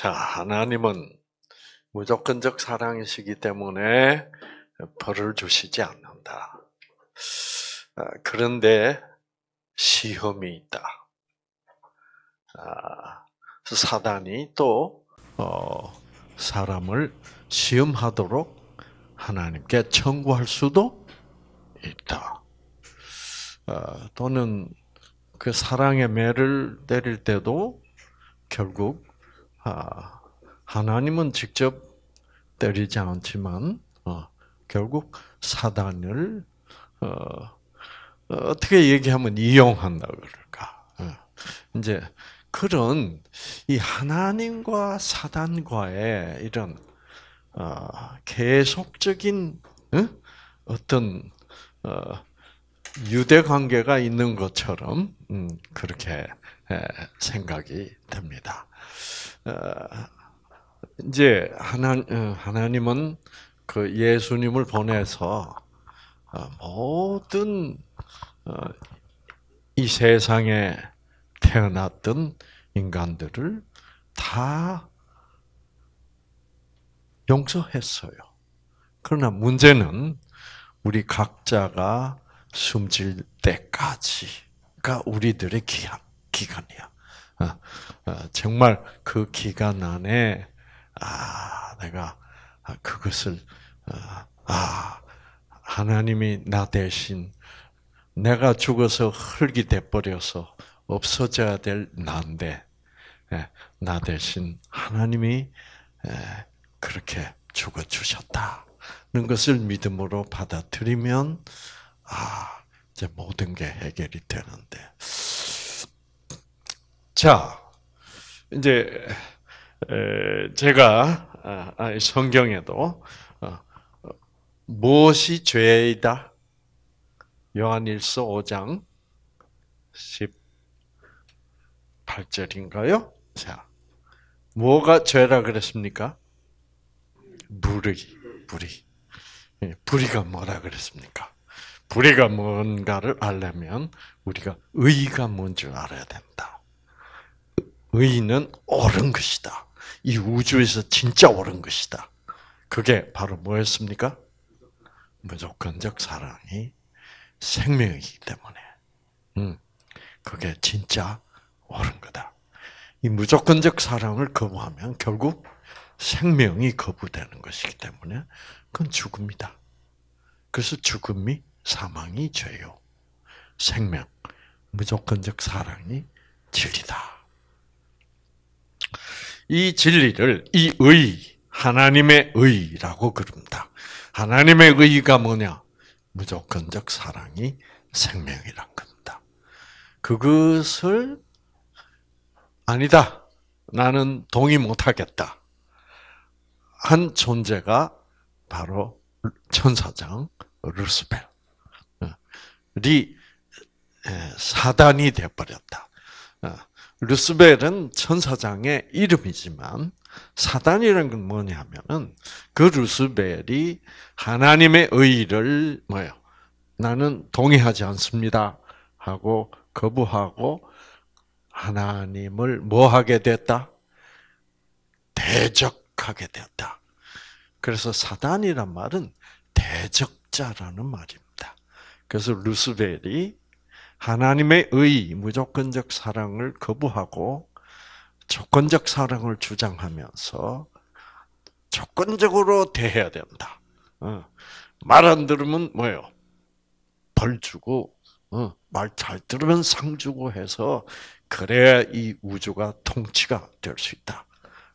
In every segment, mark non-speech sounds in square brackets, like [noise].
자, 하나님은 무조건적 사랑이시기 때문에 벌을 주시지 않는다. 아, 그런데 시험이 있다. 아, 사단이 또 어, 사람을 시험하도록 하나님께 청구할 수도 있다. 아, 또는 그 사랑의 매를 때릴 때도 결국 아, 하나님은 직접 때리지 않지만 어, 결국 사단을 어, 어 떻게 얘기하면 이용한다 그럴까? 어, 이제 그런 이 하나님과 사단과의 이런 계속적인 어떤 유대 관계가 있는 것처럼 음, 그렇게 생각이 됩니다. 어, 이제 하나 어, 님은그 예수님을 보내서 어, 모든 이 세상에 태어났던 인간들을 다 용서했어요. 그러나 문제는 우리 각자가 숨질 때까지가 우리들의 기한, 기간이야. 아, 아, 정말 그 기간 안에 아 내가 아, 그것을 아 하나님이 나 대신 내가 죽어서 흙이 돼 버려서 없어져야 될 난데 예, 나 대신 하나님이 예, 그렇게 죽어 주셨다는 것을 믿음으로 받아들이면 아 이제 모든 게 해결이 되는데 자, 이제 제가 아, 아, 성경에도 어, 무엇이 죄이다? 요한일서 5장 18절인가요? 자, 뭐가 죄라 그랬습니까? 불의, 불의. 불의가 뭐라 그랬습니까? 불의가 뭔가를 알려면 우리가 의가 뭔줄 알아야 된다. 의인은 옳은 것이다. 이 우주에서 진짜 옳은 것이다. 그게 바로 뭐였습니까? 무조건적 사랑이 생명이기 때문에. 음, 그게 진짜 옳은 거다. 이 무조건적 사랑을 거부하면 결국 생명이 거부되는 것이기 때문에 그건 죽음이다. 그래서 죽음이 사망이 죄요. 생명, 무조건적 사랑이 진리다. 이 진리를 이 의, 하나님의 의라고 그럽니다. 하나님의 의가 뭐냐? 무조건적 사랑이 생명이란 겁니다. 그것을 아니다. 나는 동의 못하겠다. 한 존재가 바로 천사장 루스벨이 어, 사단이 되버렸다 어, 루스벨은 천사장의 이름이지만 사단이라는 건 뭐냐면은 그 루스벨이 하나님의 의를 뭐요? 나는 동의하지 않습니다 하고 거부하고 하나님을 뭐 하게 됐다? 대적하게 됐다. 그래서 사단이란 말은 대적자라는 말입니다. 그래서 루스벨이 하나님의 의, 무조건적 사랑을 거부하고 조건적 사랑을 주장하면서 조건적으로 대해야 된다. 어. 말안 들으면 뭐예요? 벌 주고, 어. 말잘 들으면 상 주고 해서 그래야 이 우주가 통치가 될 수 있다.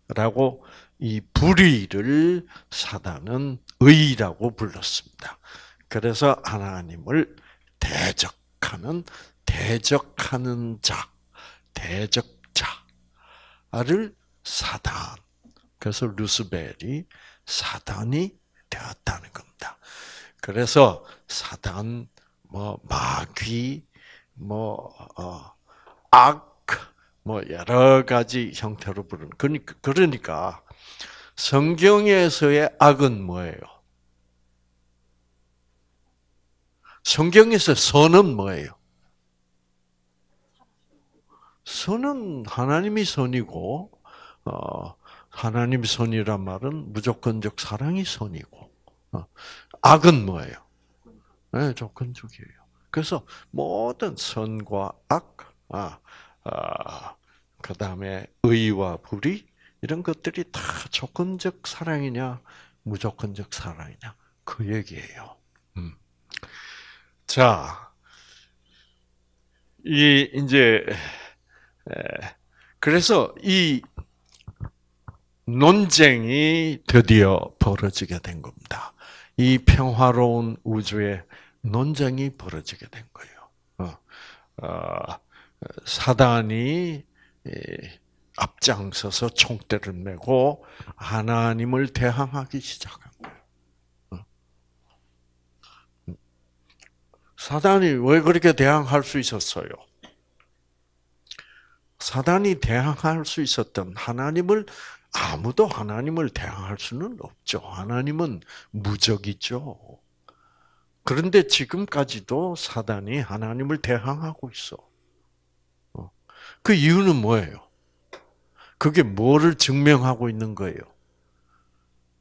라고 이 불의를 사단은 의라고 불렀습니다. 그래서 하나님을 대적 대적하면 대적하는 자, 대적자를 사단. 그래서 루스벨이 사단이 되었다는 겁니다. 그래서 사단, 뭐 마귀, 뭐악, 어, 뭐 여러 가지 형태로 부르는. 그러니까, 그러니까 성경에서의 악은 뭐예요? 성경에서 선은 뭐예요? 선은 하나님이 선이고, 어, 하나님 선이란 말은 무조건적 사랑이 선이고, 어, 악은 뭐예요? 네, 조건적이에요. 그래서 모든 선과 악, 아, 아, 그 다음에 의와 불의, 이런 것들이 다 조건적 사랑이냐, 무조건적 사랑이냐, 그 얘기예요. 음. 자, 이 이제 그래서 이 논쟁이 드디어 벌어지게 된 겁니다. 이 평화로운 우주에 논쟁이 벌어지게 된 거예요. 어, 어 사단이 앞장서서 총대를 메고 하나님을 대항하기 시작. 합니다 사단이 왜 그렇게 대항할 수 있었어요? 사단이 대항할 수 있었던 하나님을 아무도 하나님을 대항할 수는 없죠. 하나님은 무적이죠. 그런데 지금까지도 사단이 하나님을 대항하고 있어. 어. 그 이유는 뭐예요? 그게 뭐를 증명하고 있는 거예요?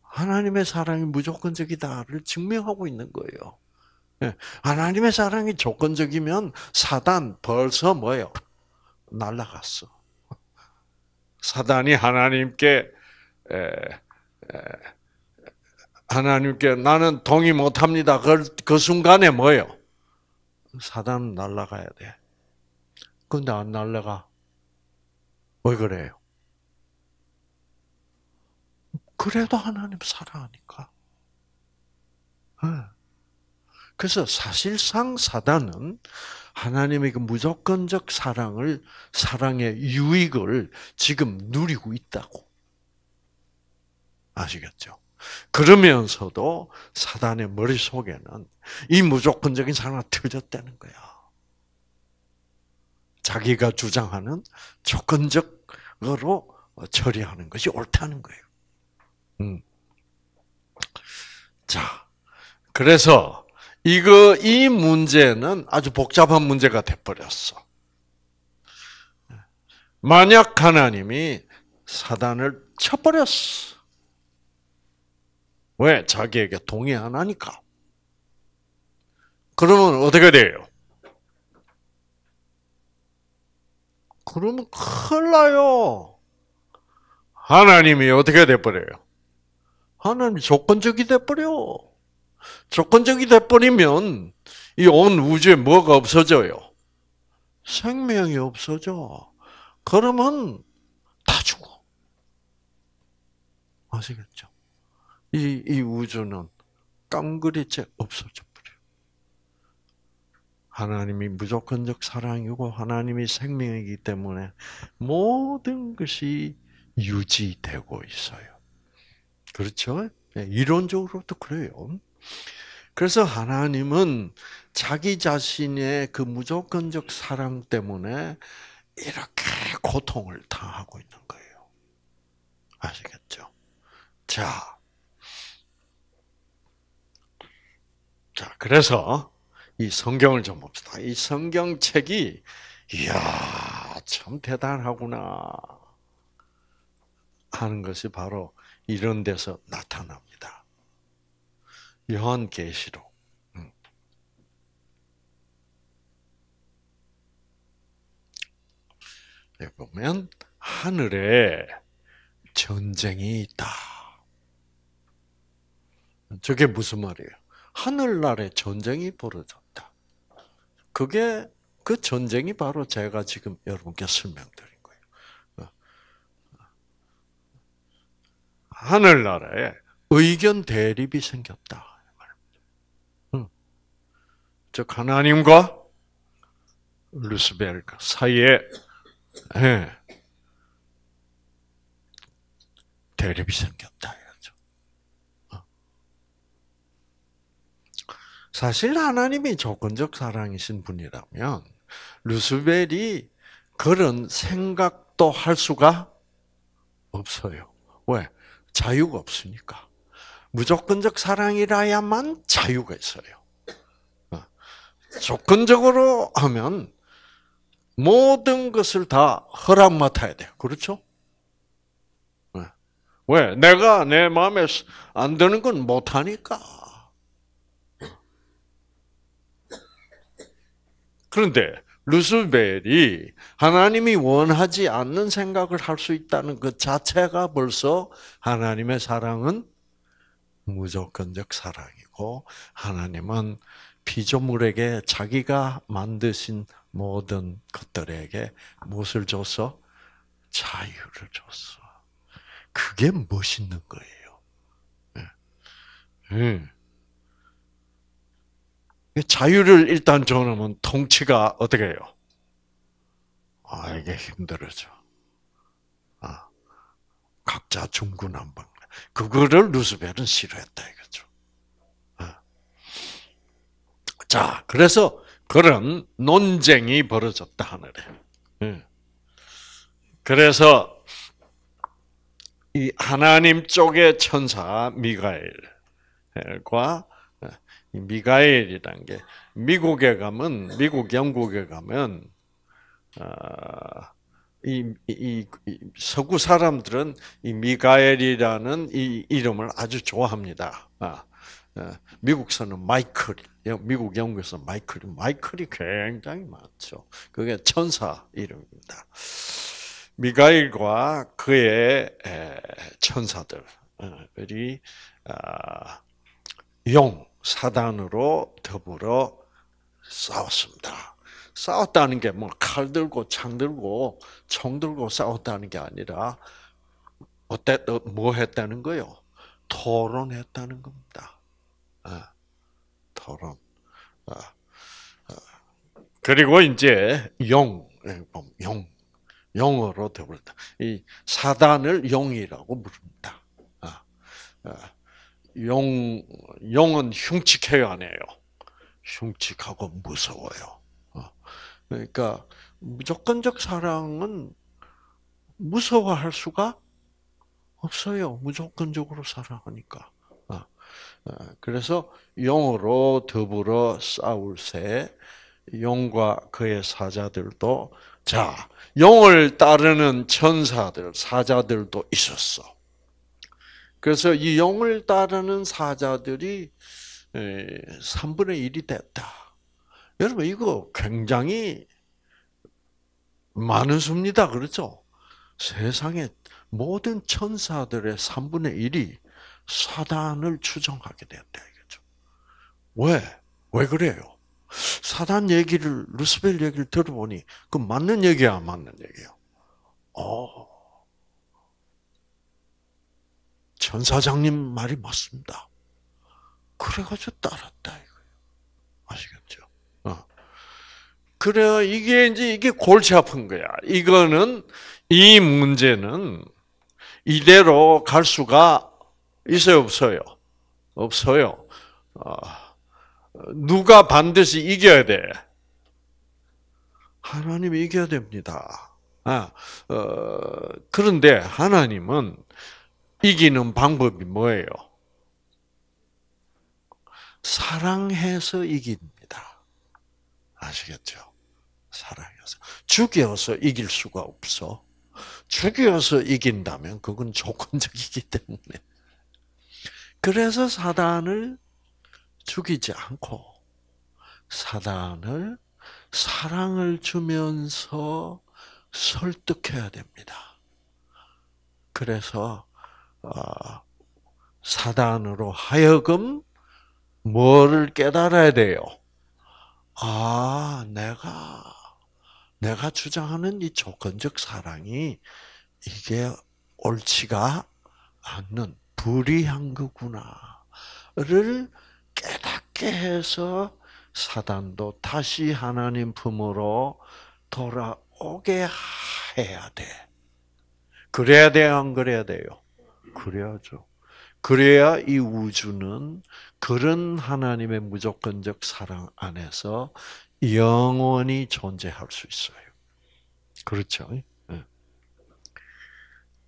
하나님의 사랑이 무조건적이다를 증명하고 있는 거예요. 예. 하나님의 사랑이 조건적이면 사단 벌써 뭐예요? 날라갔어. 사단이 하나님께 에, 에, 하나님께 나는 동의 못합니다. 그, 그 순간에 뭐예요? 사단 날라가야 돼. 근데 안 날라가. 왜 그래요? 그래도 하나님 사랑하니까. 예. 그래서 사실상 사단은 하나님의 그 무조건적 사랑을 사랑의 유익을 지금 누리고 있다고 아시겠죠? 그러면서도 사단의 머릿속에는 이 무조건적인 사랑을 틀렸다는 거야. 자기가 주장하는 조건적으로 처리하는 것이 옳다는 거예요. 음. 자, 그래서 이거 이 문제는 아주 복잡한 문제가 돼 버렸어. 만약 하나님이 사단을 쳐버렸어. 왜? 자기에게 동의 안 하니까. 그러면 어떻게 돼요? 그러면 큰일 나요. 하나님이 어떻게 돼버려요? 하나님 조건적이 돼버려. 조건적이 돼버리면 이 온 우주에 뭐가 없어져요? 생명이 없어져. 그러면 다 죽어. 아시겠죠? 이, 이 우주는 깡그리째 없어져 버려 하나님이 무조건적 사랑이고 하나님이 생명이기 때문에 모든 것이 유지되고 있어요. 그렇죠? 예, 이론적으로도 그래요. 그래서 하나님은 자기 자신의 그 무조건적 사랑 때문에 이렇게 고통을 당하고 있는 거예요. 아시겠죠? 자. 자, 그래서 이 성경을 좀 봅시다. 이 성경책이, 이야, 참 대단하구나. 하는 것이 바로 이런 데서 나타납니다. 요한계시록. 음. 보면 하늘에 전쟁이 있다. 저게 무슨 말이에요? 하늘나에 전쟁이 벌어졌다. 그게 그 전쟁이 바로 제가 지금 여러분께 설명드린 거예요. 어. 하늘나에 의견 대립이 생겼다. 즉 하나님과 루스벨 사이에 네. 대립이 생겼다. 어. 사실 하나님이 조건적 사랑이신 분이라면 루스벨이 그런 생각도 할 수가 없어요. 왜? 자유가 없으니까. 무조건적 사랑이라야만 자유가 있어요. 조건적으로 하면 모든 것을 다 허락 맡아야 돼요. 그렇죠? 왜? 내가 내 마음에 안 드는 건 못하니까. 그런데 루스벨이 하나님이 원하지 않는 생각을 할 수 있다는 것 그 자체가 벌써 하나님의 사랑은 무조건적 사랑이고 하나님은 피조물에게 자기가 만드신 모든 것들에게 무엇을 줬어? 자유를 줬어. 그게 멋있는 거예요. 음. 자유를 일단 줘놓으면 통치가 어떻게 해요? 아, 이게 힘들어져. 아, 각자 중구난방. 그거를 루스벨은 싫어했다, 이거. 자, 그래서 그런 논쟁이 벌어졌다 하늘에. 예. 그래서 이 하나님 쪽의 천사 미가엘과 미가엘이란 게 미국에 가면 미국 영국에 가면 어, 이, 이, 이 서구 사람들은 이 미가엘이라는 이 이름을 아주 좋아합니다. 아, 예, 미국서는 에 마이클, 미국 영국에서 마이클, 마이클이 굉장히 많죠. 그게 천사 이름입니다. 미가일과 그의 천사들이 어, 용 아, 사단으로 더불어 싸웠습니다. 싸웠다는 게 뭐 칼 들고 창 들고 총 들고 싸웠다는 게 아니라 어때 어, 뭐 했다는 거요? 토론했다는 겁니다. 토론. 아, 아, 아. 그리고 이제 용, 용, 예, 용어로 되버렸다. 어이 사단을 용이라고 부릅니다. 용, 용은 흉측해요, 안 해요? 흉측하고 무서워요. 어. 그러니까 무조건적 사랑은 무서워할 수가 없어요. 무조건적으로 사랑하니까. 아, 그래서 용으로 더불어 싸울새 용과 그의 사자들도 자 용을 네. 따르는 천사들 사자들도 있었어. 그래서 이 용을 따르는 사자들이 3분의 1이 됐다. 여러분 이거 굉장히 많은 수입니다. 그렇죠? 세상에 모든 천사들의 3분의 1이 사단을 추정하게 되었다 이거죠. 왜? 왜 그래요? 사단 얘기를 루스벨 얘기를 들어보니 그 맞는 얘기야, 맞는 얘기야. 어. 전 사장님 말이 맞습니다. 그래가지고 따랐다 이거예요. 아시겠죠? 어. 그래 이게 이제 이게 골치 아픈 거야. 이거는 이 문제는 이대로 갈 수가 있어요, 없어요? 없어요. 아, 누가 반드시 이겨야 돼? 하나님이 이겨야 됩니다. 아, 어, 그런데 하나님은 이기는 방법이 뭐예요? 사랑해서 이깁니다. 아시겠죠? 사랑해서. 죽여서 이길 수가 없어. 죽여서 이긴다면 그건 조건적이기 때문에. 그래서 사단을 죽이지 않고 사단을 사랑을 주면서 설득해야 됩니다. 그래서 어, 사단으로 하여금 뭐를 깨달아야 돼요? 아, 내가 내가 주장하는 이 조건적 사랑이 이게 옳지가 않는 불의한 거구나를 깨닫게 해서 사단도 다시 하나님 품으로 돌아오게 해야 돼. 그래야 돼, 안 그래야 돼요? 그래야죠. 그래야 이 우주는 그런 하나님의 무조건적 사랑 안에서 영원히 존재할 수 있어요. 그렇죠? 예.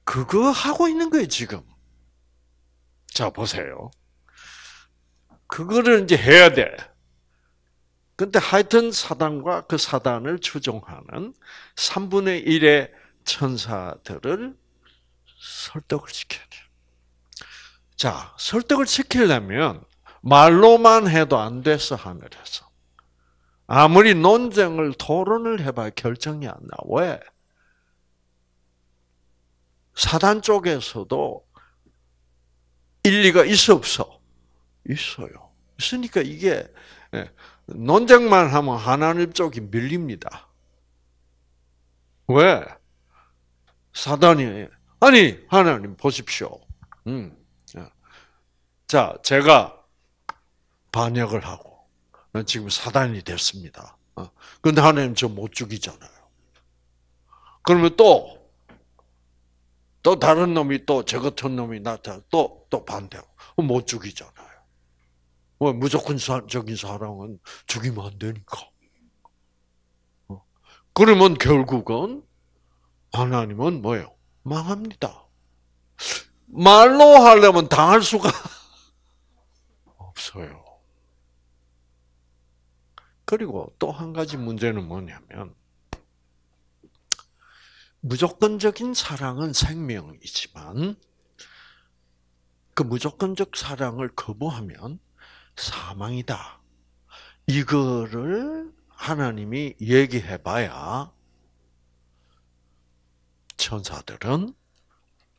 그거 하고 있는 거예요, 지금. 자, 보세요. 그거를 이제 해야 돼. 근데 하여튼 사단과 그 사단을 추종하는 3분의 1의 천사들을 설득을 시켜야 돼 자, 설득을 시키려면 말로만 해도 안 돼서 하늘에서. 아무리 논쟁을 토론을 해봐야 결정이 안 나. 왜? 사단 쪽에서도 일리가 있어 없어? 있어요. 있으니까 이게 예, 논쟁만 하면 하나님 쪽이 밀립니다. 왜? 사단이 아니 하나님 보십시오. 음. 예. 자, 제가 반역을 하고 지금 사단이 됐습니다. 그런데 어, 하나님 저 못 죽이잖아요. 그러면 또또 다른 놈이 또 저 같은 놈이 나타나 또, 또 반대하고. 못 죽이잖아요. 뭐 무조건적인 사랑은 죽이면 안 되니까. 어. 그러면 결국은 하나님은 뭐예요? 망합니다. 말로 하려면 당할 수가 [laughs] 없어요. 그리고 또 한 가지 문제는 뭐냐면, 무조건적인 사랑은 생명이지만 그 무조건적 사랑을 거부하면 사망이다. 이거를 하나님이 얘기해봐야 천사들은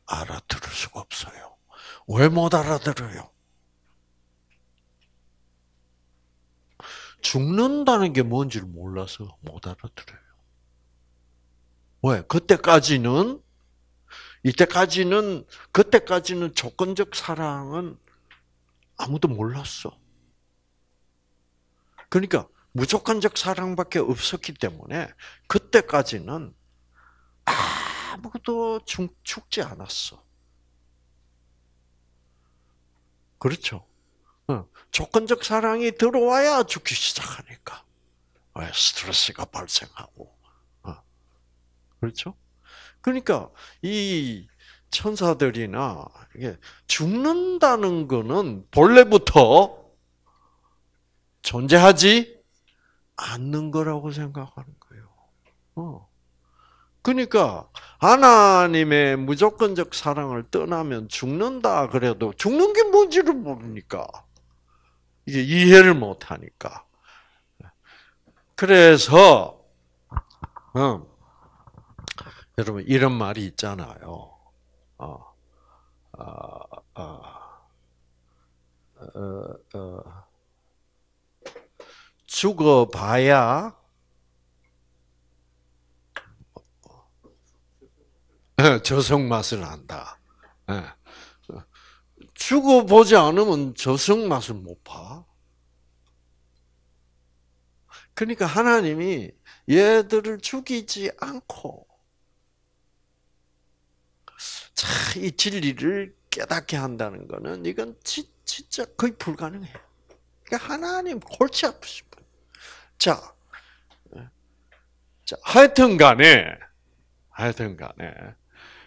알아들을 수가 없어요. 왜 못 알아들어요? 죽는다는 게 뭔지를 몰라서 못 알아들어요. 왜? 그때까지는 이때까지는 그때까지는 조건적 사랑은 아무도 몰랐어. 그러니까 무조건적 사랑밖에 없었기 때문에 그때까지는 아무도 죽지 않았어. 그렇죠. 어. 조건적 사랑이 들어와야 죽기 시작하니까 스트레스가 발생하고 그렇죠? 그러니까 이 천사들이나 이게 죽는다는 거는 본래부터 존재하지 않는 거라고 생각하는 거예요. 어. 그러니까 하나님의 무조건적 사랑을 떠나면 죽는다 그래도 죽는 게 뭔지를 모르니까 이게 이해를 못 하니까. 그래서 어. 여러분 이런 말이 있잖아요. 어, 어, 어, 어, 어. 죽어봐야 [laughs] 저승 맛을 안다. 예. 죽어보지 않으면 저승 맛을 못 봐. 그러니까 하나님이 얘들을 죽이지 않고 이 진리를 깨닫게 한다는 거는 이건 지, 진짜 거의 불가능해요. 그러니까 하나님 골치 아프신 분. 자, 자 하여튼 간에, 하여튼 간에,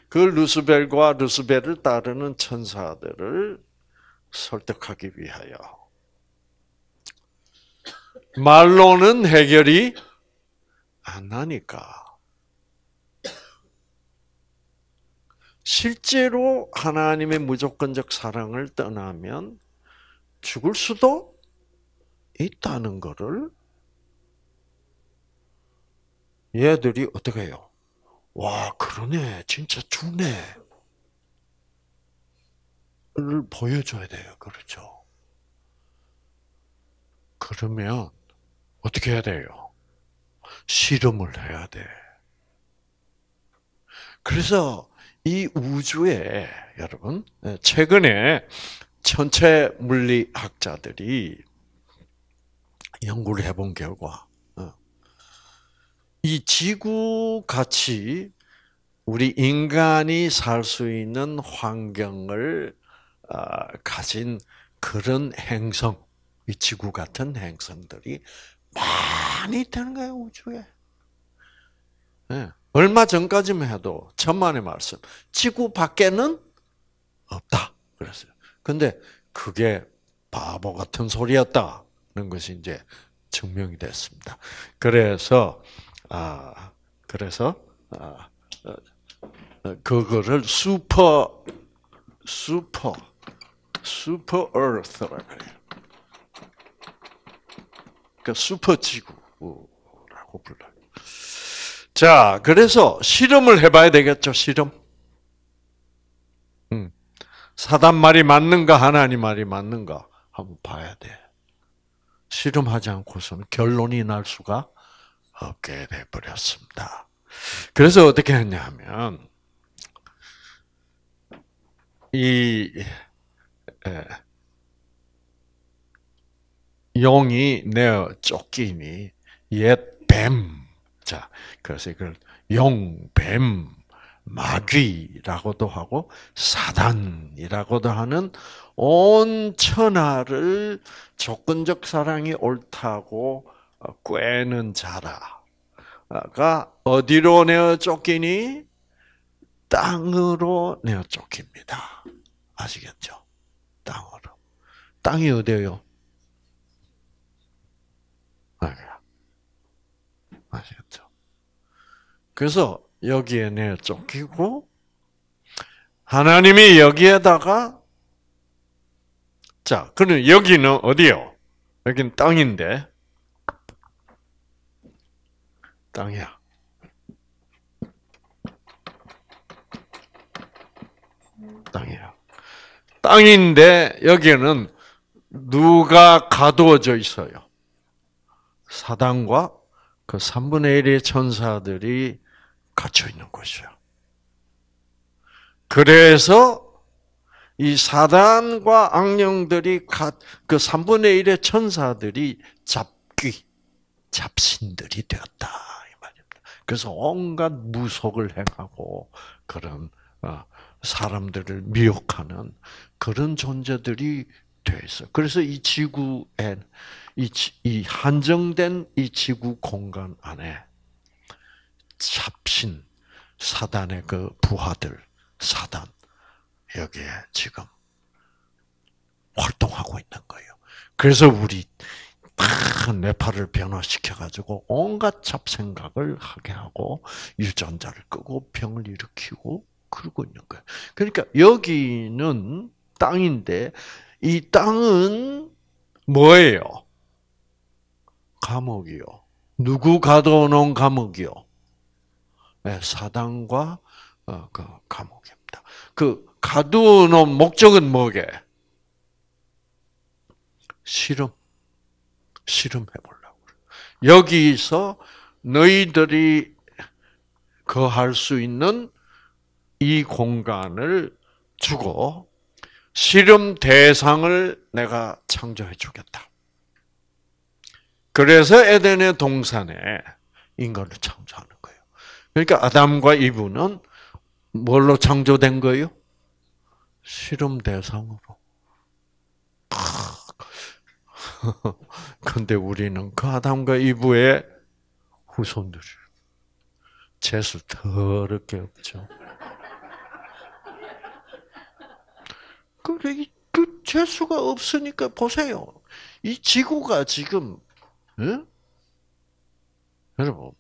그 루스벨과 루스벨을 따르는 천사들을 설득하기 위하여 말로는 해결이 안 나니까 실제로 하나님의 무조건적 사랑을 떠나면 죽을 수도 있다는 것을 얘들이 어떻게 해요? 와, 그러네. 진짜 죽네. 를 보여줘야 돼요. 그렇죠. 그러면 어떻게 해야 돼요? 실험을 해야 돼. 그래서 이 우주에 여러분 예, 최근에 천체 물리학자들이 연구를 해본 결과 어, 이 지구 같이 우리 인간이 살 수 있는 환경을 아, 가진 그런 행성, 이 지구 같은 행성들이 많이 되는 거예요 우주에. 예. 얼마 전까지만 해도 천만의 말씀, 지구 밖에는 없다. 그랬어요. 근데 그게 바보 같은 소리였다는 것이 이제 증명이 됐습니다. 그래서 아 그래서 아, 어, 어, 그거를 슈퍼 슈퍼 슈퍼 얼스라고 해요. 그러니까 슈퍼 지구라고 불러요. 자, 그래서 실험을 해봐야 되겠죠, 실험. 음. 사단 말이 맞는가, 하나님 말이 맞는가, 한번 봐야 돼. 실험하지 않고서는 결론이 날 수가 없게 돼버렸습니다. 그래서 어떻게 했냐 하면, 이, 용이 내어 쫓기니, 옛 뱀, 자, 그래서 이걸 용, 뱀, 마귀라고도 하고 사단이라고도 하는 온 천하를 조건적 사랑이 옳다고 어, 꿰는 자라가 어디로 내어 쫓기니? 땅으로 내어 쫓깁니다. 아시겠죠? 땅으로. 땅이 어디예요? 아, 아시겠죠? 그래서 여기에 내 쫓기고 하나님이 여기에다가 자, 그럼 여기는 어디요? 여기는 땅인데 땅이야. 땅이야. 땅인데 여기는 누가 가두어져 있어요? 사단과 그 3분의 1의 천사들이 갇혀 있는 곳이요. 그래서 이 사단과 악령들이 그 3분의 1의 천사들이 잡귀, 잡신들이 되었다. 이 말입니다. 그래서 온갖 무속을 행하고 그런 어, 사람들을 미혹하는 그런 존재들이 돼있 그래서 이 지구에 이, 이 한정된 이 지구 공간 안에 잡신 사단의 그 부하들 사단 여기에 지금 활동하고 있는 거예요. 그래서 우리 내 팔을 변화시켜가지고 온갖 잡생각을 하게 하고 유전자를 끄고 병을 일으키고 그러고 있는 거예요. 그러니까 여기는 땅인데 이 땅은 뭐예요? 감옥이요. 누구 가둬놓은 감옥이요? 네, 사단과 어, 그 감옥입니다. 그가두놓은 목적은 뭐게? 실험, 실험해보려고. 여기서 너희들이 거할 수 있는 이 공간을 주고 실험 대상을 내가 창조해 주겠다. 그래서 에덴의 동산에 인간을 창조하는 거예요. 그러니까 아담과 이브는 뭘로 창조된 거예요? 실험 대상으로. [laughs] 근데 우리는 그 아담과 이브의 후손들을 재수 더럽게 없죠. 그그 재수가 없으니까 보세요. 이 지구가 지금 응? 예? 여러분,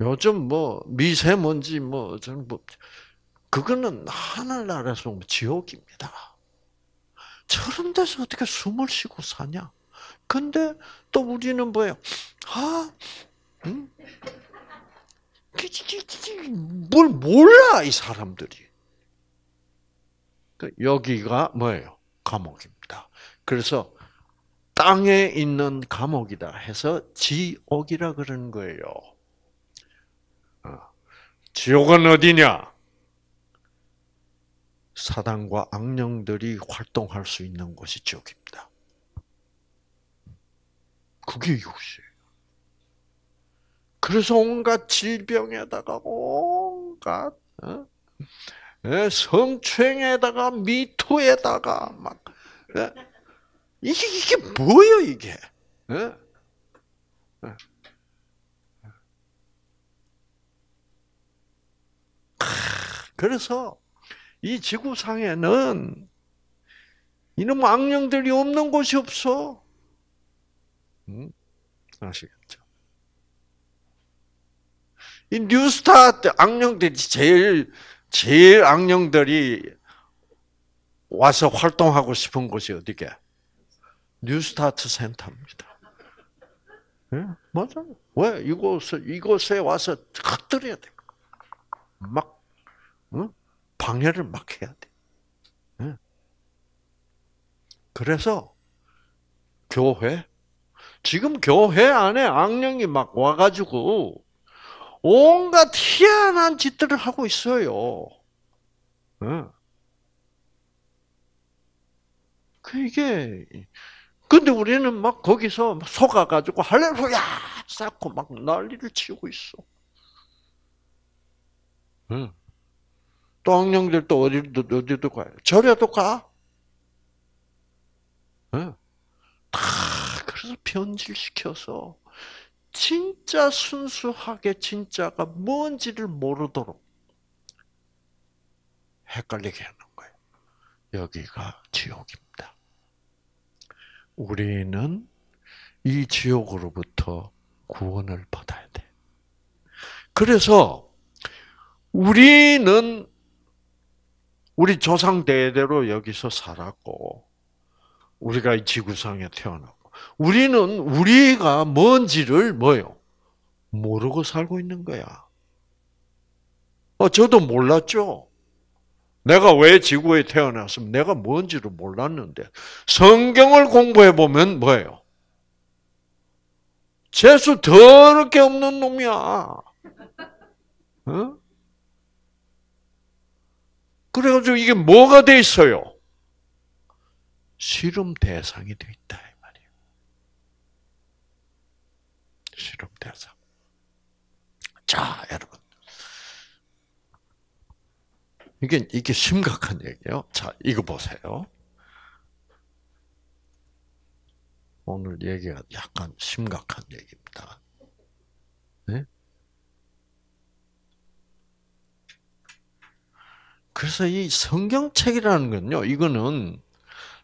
요즘 뭐 미세먼지 뭐 저는 뭐 그거는 하늘나라에서 뭐 지옥입니다. 저런 데서 어떻게 숨을 쉬고 사냐? 근데 또 우리는 뭐예요? 아, 응? 뭘 몰라 이 사람들이. 그 여기가 뭐예요? 감옥입니다. 그래서 땅에 있는 감옥이다 해서 지옥이라 그런 거예요. 어, 지옥은 어디냐? 사단과 악령들이 활동할 수 있는 곳이 지옥입니다. 그게 육시예요. 그래서 온갖 질병에다가 온갖 어? 예, 성추행에다가 미투에다가 막 예? 이게 이게 뭐예요 이게? 예? 예. 그래서 이 지구상에는 이놈 악령들이 없는 곳이 없어. 음? 아시겠죠? 이 뉴스타 악령들이 제일 제일 악령들이 와서 활동하고 싶은 곳이 어디게? 뉴스타트 센터입니다. 네? 예? 맞아요. 왜 이곳에 이곳에 와서 흩뜨려야 돼. 막 응? 방해를 막 해야 돼. 네? 그래서 교회 지금 교회 안에 악령이 막 와가지고 온갖 희한한 짓들을 하고 있어요. 네. 그 이게 근데 우리는 막 거기서 속아가지고 할렐루야! 쌓고 막 난리를 치고 있어. 응. 또 악령들 또 어디도, 어디도 가요. 절에도 가. 응. 다, 그래서 변질시켜서, 진짜 순수하게 진짜가 뭔지를 모르도록 헷갈리게 하는 거예요. 여기가 지옥입니다. 우리는 이 지옥으로부터 구원을 받아야 돼. 그래서 우리는 우리 조상 대대로 여기서 살았고 우리가 이 지구상에 태어났고 우리는 우리가 뭔지를 뭐요 모르고 살고 있는 거야. 어 저도 몰랐죠. 내가 왜 지구에 태어났으면 내가 뭔지를 몰랐는데 성경을 공부해 보면 뭐예요? 재수 더럽게 없는 놈이야. 어? 그래가지고 이게 뭐가 돼 있어요? 실험 대상이 돼 있다 이 말이에요. 실험 대상. 자, 여러분 이게 이게 심각한 얘기예요. 자, 이거 보세요. 오늘 얘기가 약간 심각한 얘기입니다. 네? 그래서 이 성경책이라는 건요, 이거는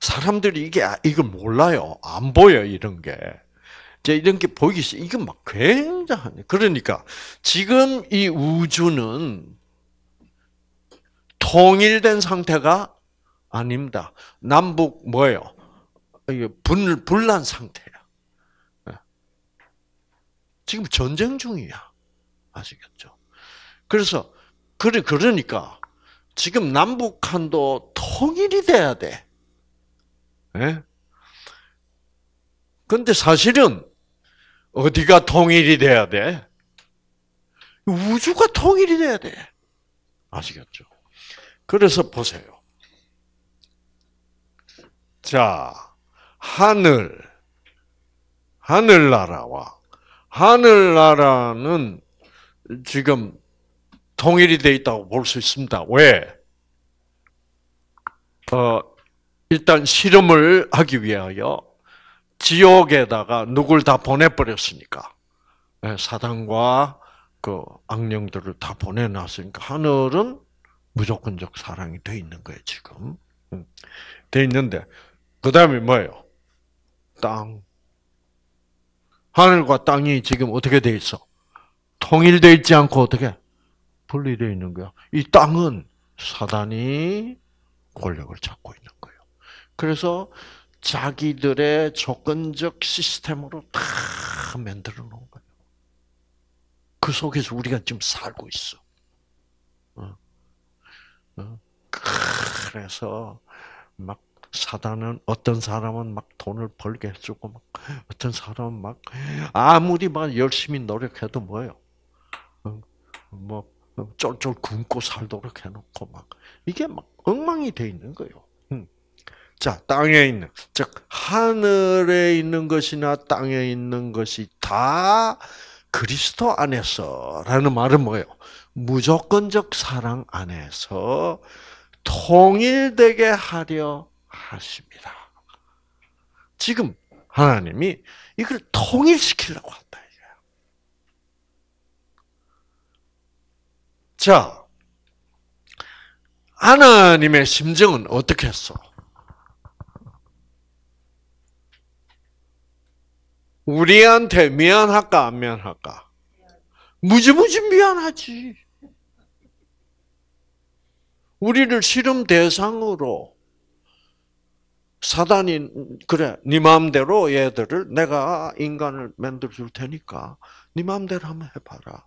사람들이 이게 이걸 몰라요, 안 보여 이런 게. 이제 이런 게 보이기 시작. 이건 막 굉장한. 그러니까 지금 이 우주는 통일된 상태가 아닙니다. 남북 뭐예요? 분, 분란 상태야. 네. 지금 전쟁 중이야. 아시겠죠? 그래서, 그래, 그러니까, 지금 남북한도 통일이 돼야 돼. 예? 근데 사실은, 어디가 통일이 돼야 돼? 우주가 통일이 돼야 돼. 아시겠죠? 그래서 보세요. 자, 하늘, 하늘나라와, 하늘나라는 지금 통일이 돼 있다고 볼 수 있습니다. 왜? 어, 일단 실험을 하기 위하여 지옥에다가 누굴 다 보내버렸으니까. 예, 사단과 그 악령들을 다 보내놨으니까 하늘은 무조건적 사랑이 돼 있는 거예요 지금. 음. 돼 있는데 그 다음에 뭐예요? 땅. 하늘과 땅이 지금 어떻게 돼 있어? 통일돼 있지 않고 어떻게 분리되어 있는 거야. 이 땅은 사단이 권력을 잡고 있는 거예요. 그래서 자기들의 조건적 시스템으로 다 만들어 놓은 거예요. 그 속에서 우리가 지금 살고 있어. 그래서 막 사단은 어떤 사람은 막 돈을 벌게 해주고 막 어떤 사람은 막 아무리 막 열심히 노력해도 뭐예요? 어, 뭐 쫄쫄 굶고 살도록 해놓고 막 이게 막 엉망이 돼 있는 거예요. 음. 자, 땅에 있는, 즉, 하늘에 있는 것이나 땅에 있는 것이 다 그리스도 안에서라는 말은 뭐예요? 무조건적 사랑 안에서 통일되게 하려 하십니다. 지금 하나님이 이걸 통일시키려고 한다. 자, 하나님의 심정은 어떻게 했어? 우리한테 미안할까, 안 미안할까? 무지무지 미안하지. 우리를 실험 대상으로 사단이 그래 네 마음대로 얘들을 내가 인간을 만들어 줄 테니까 네 마음대로 한번 해봐라.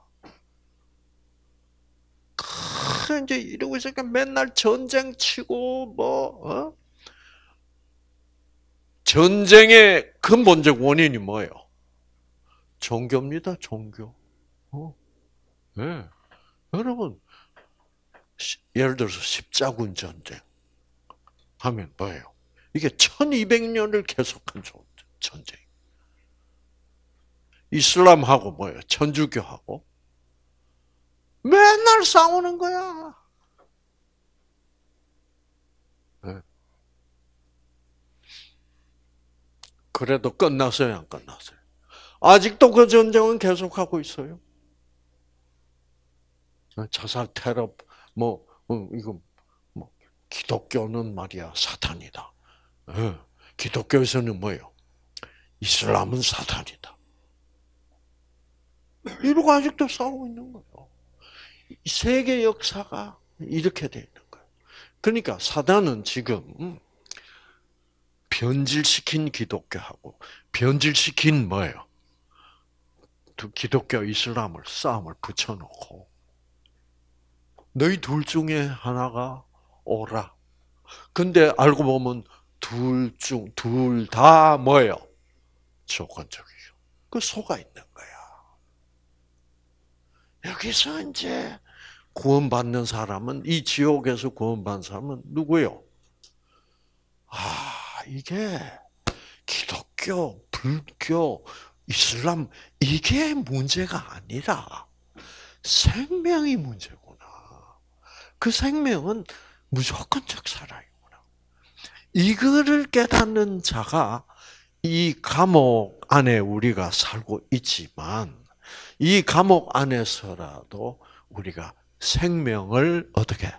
그 이제 이러고 있으니까 맨날 전쟁 치고 뭐 어? 전쟁의 근본적 원인이 뭐예요? 종교입니다, 종교. 어? 네. 여러분 예를 들어서 십자군 전쟁 하면 뭐예요? 이게 1200년을 계속한 전쟁. 이슬람하고 뭐예요? 천주교하고 맨날 싸우는 거야. 네. 그래도 끝났어요, 안 끝났어요? 아직도 그 전쟁은 계속하고 있어요. 자살 테러 뭐 어, 이거 뭐 기독교는 말이야 사탄이다. 어, 기독교에서는 뭐요? 이슬람은 사탄이다. 이러고 아직도 싸우고 있는 거예요. 세계 역사가 이렇게 돼 있는 거예요. 그러니까 사단은 지금 변질시킨 기독교하고 변질시킨 뭐예요? 기독교 이슬람을 싸움을 붙여놓고 너희 둘 중에 하나가 오라. 근데 알고 보면 둘 중, 둘 다 뭐예요? 조건적이죠. 그 소가 있는 거야. 여기서 이제 구원받는 사람은, 이 지옥에서 구원받는 사람은 누구요? 아, 이게 기독교, 불교, 이슬람, 이게 문제가 아니라 생명이 문제고. 그 생명은 무조건적 사랑이구나. 이거를 깨닫는 자가 이 감옥 안에 우리가 살고 있지만 이 감옥 안에서라도 우리가 생명을 어떻게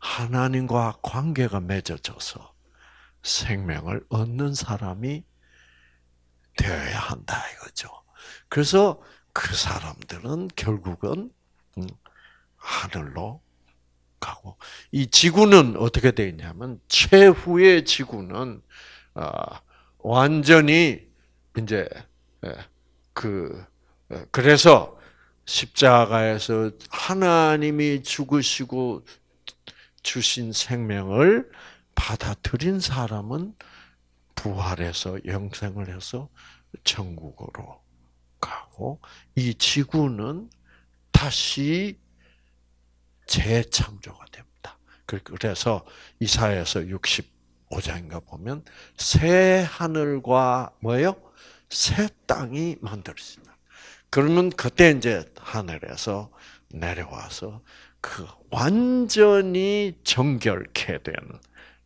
하나님과 관계가 맺어져서 생명을 얻는 사람이 되어야 한다 이거죠. 그래서 그 사람들은 결국은 음, 하늘로 가고 이 지구는 어떻게 되어 있냐면 최후의 지구는 아, 완전히 이제 예, 그 예, 그래서 십자가에서 하나님이 죽으시고 주신 생명을 받아들인 사람은 부활해서 영생을 해서 천국으로 가고 이 지구는 다시 재창조가 됩니다. 그래서 이사에서 65장인가 보면 새 하늘과 뭐예요? 새 땅이 만들어진다. 그러면 그때 이제 하늘에서 내려와서 그 완전히 정결케 된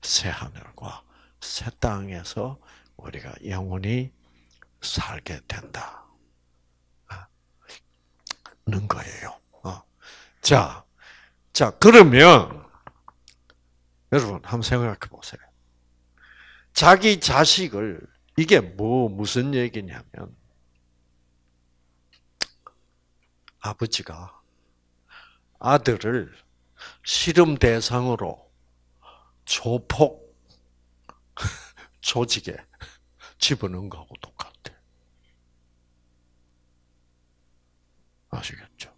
새 하늘과 새 땅에서 우리가 영원히 살게 된다. 아, 는 거예요. 어. 자, 자, 그러면 여러분 한번 생각해 보세요. 자기 자식을 이게 뭐 무슨 얘기냐면 아버지가 아들을 실험 대상으로 조폭 [laughs] 조직에 집어넣은 거하고 똑같아. 아시겠죠?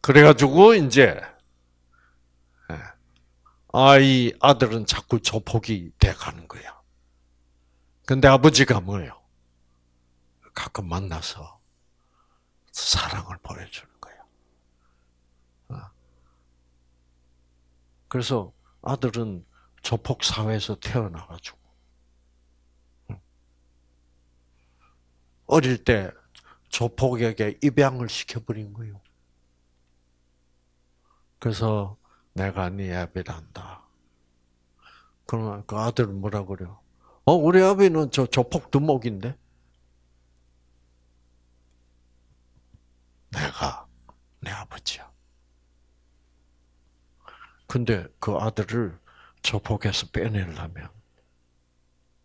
그래가지고 이제 예, 아이 아들은 자꾸 조폭이 돼가는 거야. 근데 아버지가 뭐예요? 가끔 만나서 사랑을 보여주는 거야. 어. 그래서 아들은 조폭 사회에서 태어나가지고 어릴 때 조폭에게 입양을 시켜버린 거예요. 그래서 내가 네 아비를 한다. 그러면 그 아들은 뭐라 그래요? 어, 우리 아비는 저 조폭 두목인데? 내가 내 아버지야. 근데 그 아들을 조폭에서 빼내려면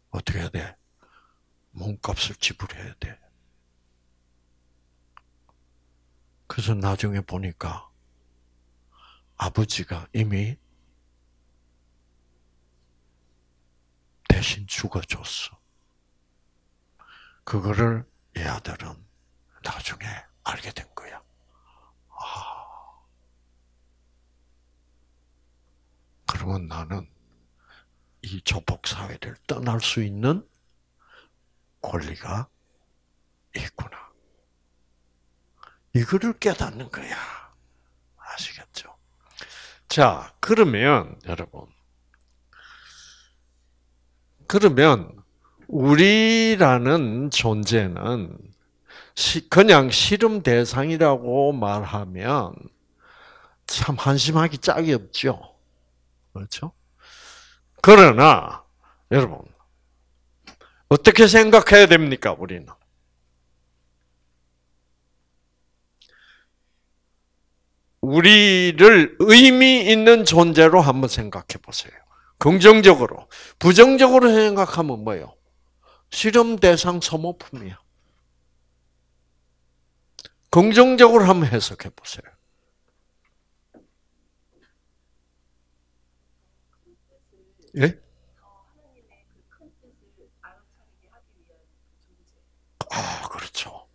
어떻게 해야 돼? 몸값을 지불해야 돼. 그래서 나중에 보니까 아버지가 이미 대신 죽어줬어. 그거를 이 아들은 나중에 알게 된 거야. 아. 그러면 나는 이 조폭 사회를 떠날 수 있는 권리가 있구나. 이거를 깨닫는 거야. 아시겠죠? 자, 그러면 여러분. 그러면 우리라는 존재는 그냥 실험 대상이라고 말하면 참 한심하기 짝이 없죠. 그렇죠? 그러나 여러분 어떻게 생각해야 됩니까, 우리는? 우리를 의미 있는 존재로 한번 생각해 보세요. 긍정적으로. 부정적으로 생각하면 뭐예요? 실험 대상 소모품이야. 긍정적으로 한번 해석해 보세요. 예? 아, 그렇죠.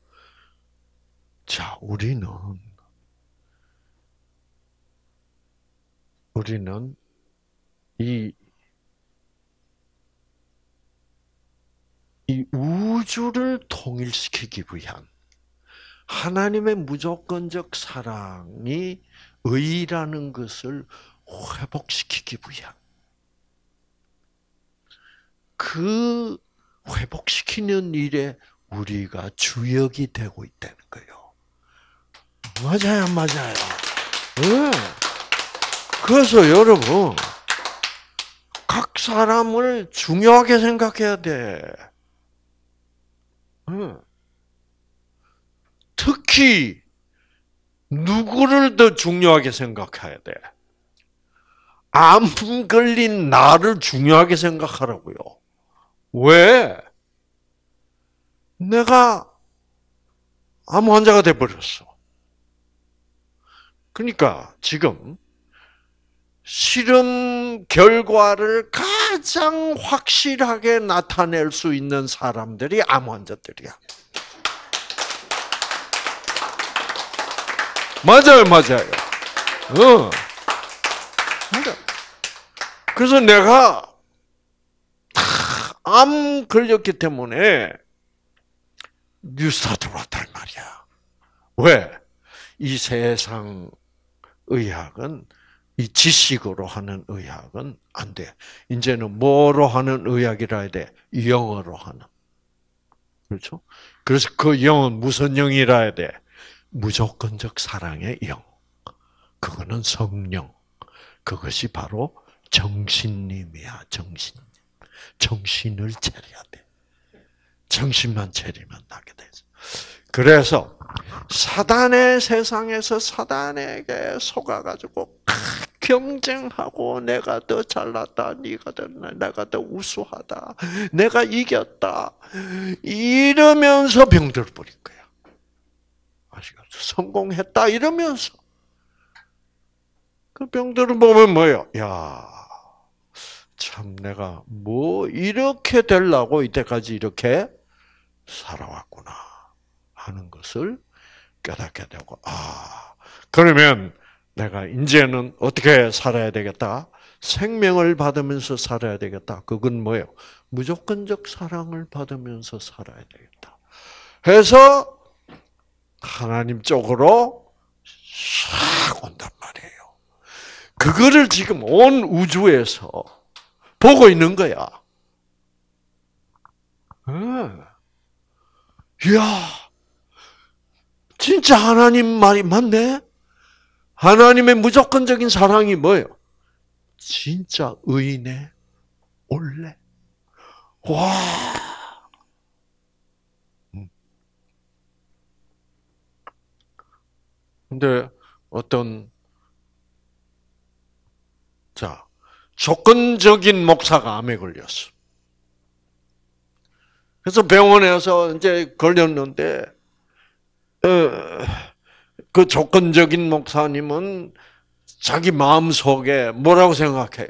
자, 우리는 우리는 이, 이 우주를 통일시키기 위한 하나님의 무조건적 사랑이 의라는 것을 회복시키기 위한 그 회복시키는 일에 우리가 주역이 되고 있다는 거예요. 맞아요, 맞아요. 네. 그래서 여러분, 각 사람을 중요하게 생각해야 돼. 특히, 누구를 더 중요하게 생각해야 돼? 암 걸린 나를 중요하게 생각하라고요. 왜? 내가 암 환자가 돼버렸어. 그러니까 지금 실험 결과를 가장 확실하게 나타낼 수 있는 사람들이 암 환자들이야. 맞아요, 맞아요. 어. 그래서 내가 암 걸렸기 때문에 뉴스타 들어왔단 말이야. 왜? 이 세상 의학은 이 지식으로 하는 의학은 안 돼. 이제는 뭐로 하는 의학이라 해야 돼? 영어로 하는. 그렇죠? 그래서 그 영은 무슨 영이라 해야 돼? 무조건적 사랑의 영. 그거는 성령. 그것이 바로 정신님이야, 정신님. 정신을 차려야 돼. 정신만 차리면 나게 돼. 그래서 사단의 세상에서 사단에게 속아가지고 경쟁하고 내가 더 잘났다, 네가 더 내가 더 우수하다, 내가 이겼다 이러면서 병들어 버릴 거야. 아시겠죠? 성공했다 이러면서 그 병들어 보면 뭐요? 야, 참 내가 뭐 이렇게 되려고 이때까지 이렇게 살아왔구나 하는 것을 깨닫게 되고 아 그러면 내가 이제는 어떻게 살아야 되겠다? 생명을 받으면서 살아야 되겠다. 그건 뭐예요? 무조건적 사랑을 받으면서 살아야 되겠다. 해서 하나님 쪽으로 싹 온단 말이에요. 그거를 지금 온 우주에서 보고 있는 거야. 이야, 진짜 하나님 말이 맞네? 하나님의 무조건적인 사랑이 뭐예요? 진짜 의인의 원래. 와. 음. 근데 어떤 자 조건적인 목사가 암에 걸렸어. 그래서 병원에서 이제 걸렸는데 어, 그 조건적인 목사님은 자기 마음 속에 뭐라고 생각해요?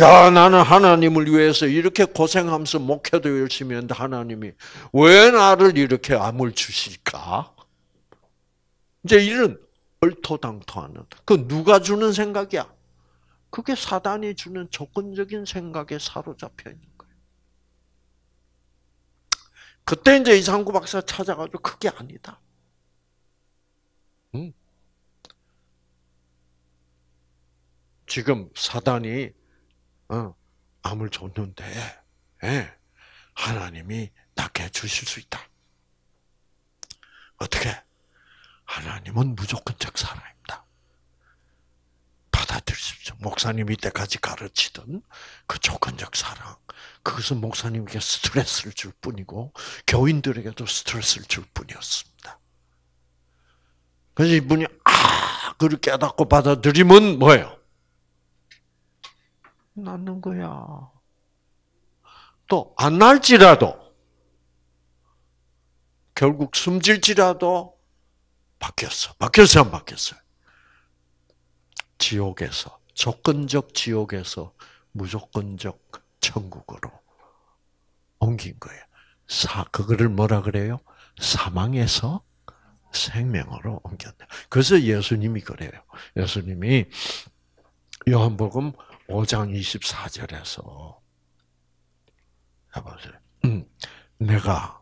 야, 나는 하나님을 위해서 이렇게 고생하면서 목회도 열심히 했는데 하나님이 왜 나를 이렇게 암을 주실까? 이제 이런 얼토당토하는 그 누가 주는 생각이야? 그게 사단이 주는 조건적인 생각에 사로잡혀 있는 거예요. 그때 이제 이상구 박사 찾아가지고 그게 아니다. 지금 사단이 어, 암을 줬는데 예, 하나님이 낫게 해 주실 수 있다. 어떻게? 하나님은 무조건적 사랑입니다. 받아들십시오 목사님이 때까지 가르치던 그 조건적 사랑. 그것은 목사님에게 스트레스를 줄 뿐이고, 교인들에게도 스트레스를 줄 뿐이었습니다. 그래서 이분이, 아! 그걸 깨닫고 받아들이면 뭐예요? 낳는 거야. 또안 날지라도 결국 숨질지라도 바뀌었어. 바뀌었어 안 바뀌었어요? 지옥에서 조건적 지옥에서 무조건적 천국으로 옮긴 거예요. 사 그거를 뭐라 그래요? 사망에서 생명으로 옮겼네. 그래서 예수님이 그래요. 예수님이 요한복음 5장 24절에서 해보세요. 음, 내가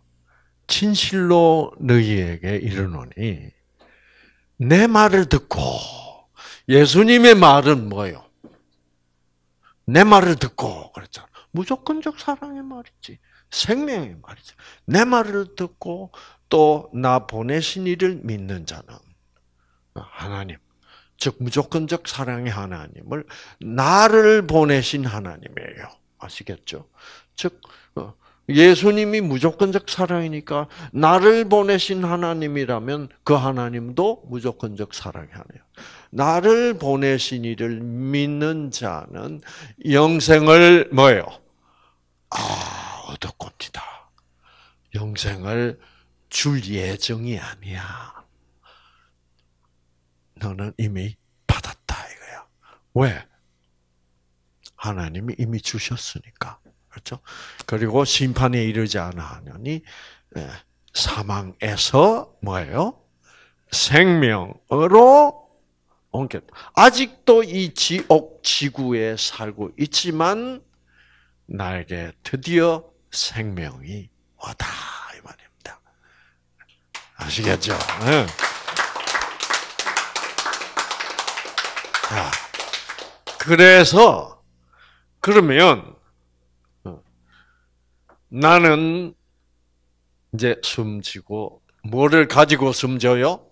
진실로 너희에게 이르노니 내 말을 듣고 예수님의 말은 뭐예요? 내 말을 듣고 그랬잖아. 무조건적 사랑의 말이지. 생명의 말이지. 내 말을 듣고 또 나 보내신 이를 믿는 자는 하나님 즉 무조건적 사랑의 하나님을 나를 보내신 하나님이에요. 아시겠죠? 즉 어, 예수님이 무조건적 사랑이니까 나를 보내신 하나님이라면 그 하나님도 무조건적 사랑이 하네요. 나를 보내신 이를 믿는 자는 영생을 뭐예요? 아, 얻었겁니다. 영생을 줄 예정이 아니야. 너는 이미 받았다 이거야. 왜? 하나님이 이미 주셨으니까. 그렇죠? 그리고 심판에 이르지 않으니 예, 사망에서 뭐예요? 생명으로 옮겼. 아직도 이 지옥 지구에 살고 있지만 나에게 드디어 생명이 왔다 이 말입니다. 아시겠죠? 네. 자, 그래서 그러면 어, 나는 이제 숨지고 뭐를 가지고 숨져요?